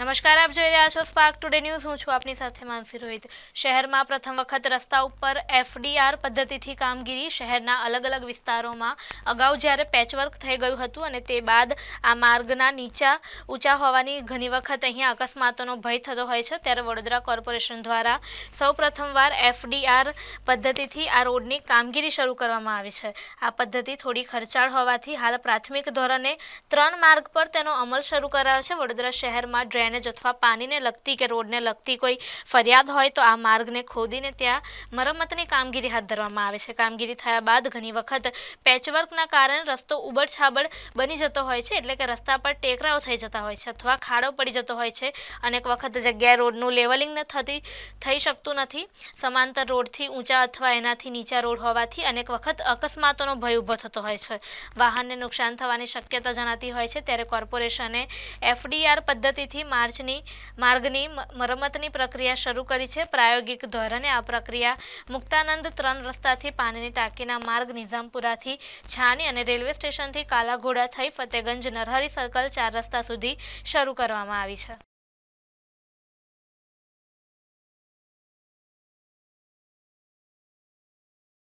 નમસ્કાર આપ જોઈ રહ્યા છો સ્પાર્ક ટુડે ન્યૂઝ હું છું આપની સાથે માનસી રોહિત શહેરમાં પ્રથમ વખત રસ્તા ઉપર એફડીઆર પદ્ધતિથી કામગીરી શહેરના અલગ અલગ વિસ્તારોમાં અગાઉ જ્યારે પેચવર્ક થઈ ગયું હતું અને તે બાદ આ માર્ગના નીચા ઊંચા હોવાની ઘણી વખત અહીંયા અકસ્માતોનો ભય થતો હોય છે ત્યારે વડોદરા કોર્પોરેશન દ્વારા સૌ પ્રથમવાર એફડીઆર પદ્ધતિથી આ રોડની કામગીરી શરૂ કરવામાં આવી છે આ પદ્ધતિ થોડી ખર્ચાળ હોવાથી હાલ પ્રાથમિક ધોરણે ત્રણ માર્ગ પર તેનો અમલ શરૂ કરાયો છે વડોદરા શહેરમાં ડ્રેન ડ્રેનેજ અથવા પાણીને લગતી કે રોડને લગતી કોઈ ફરિયાદ હોય તો આ માર્ગને ખોદીને ત્યાં મરમ્મતની કામગીરી હાથ ધરવામાં આવે છે કામગીરી થયા બાદ ઘણી વખત પેચવર્કના કારણે રસ્તો ઉબડછાબડ બની જતો હોય છે એટલે કે રસ્તા પર ટેકરાઓ થઈ જતા હોય છે અથવા ખાડો પડી જતો હોય છે અનેક વખત જગ્યાએ રોડનું લેવલિંગ થતી થઈ શકતું નથી સમાંતર રોડથી ઊંચા અથવા એનાથી નીચા રોડ હોવાથી અનેક વખત અકસ્માતોનો ભય ઊભો થતો હોય છે વાહનને નુકસાન થવાની શક્યતા જણાતી હોય છે ત્યારે કોર્પોરેશને એફડીઆર પદ્ધતિથી માર્ચની માર્ગની મરમ્મતની પ્રક્રિયા શરૂ કરી છે પ્રાયોગિક ધોરણે આ પ્રક્રિયા મુક્તાનંદ ત્રણ રસ્તાથી પાણીની ટાંકીના માર્ગ નિઝામપુરાથી છાની અને રેલવે સ્ટેશનથી કાલાઘોડા થઈ ફતેગંજ નરહરી સર્કલ ચાર રસ્તા સુધી શરૂ કરવામાં આવી છે